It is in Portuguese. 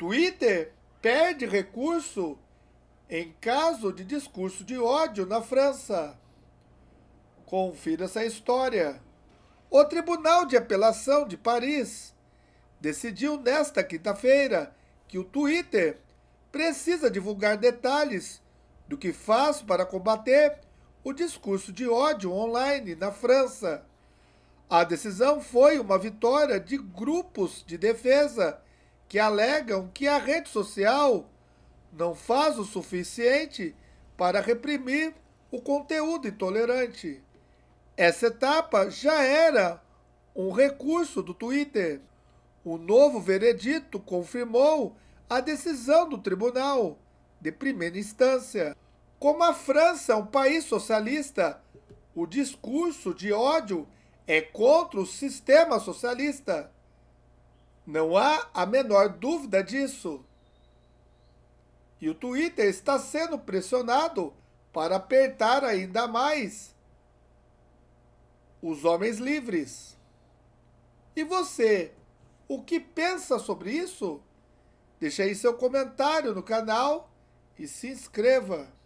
Twitter perde recurso em caso de discurso de ódio na França. Confira essa história. O Tribunal de Apelação de Paris decidiu nesta quinta-feira que o Twitter precisa divulgar detalhes do que faz para combater o discurso de ódio online na França. A decisão foi uma vitória de grupos de defesa que alegam que a rede social não faz o suficiente para reprimir o conteúdo intolerante. Essa etapa já era um recurso do Twitter. O novo veredito confirmou a decisão do tribunal de primeira instância. Como a França é um país socialista, o discurso de ódio é contra o sistema socialista. Não há a menor dúvida disso. E o Twitter está sendo pressionado para apertar ainda mais os homens livres. E você, o que pensa sobre isso? Deixe aí seu comentário no canal e se inscreva.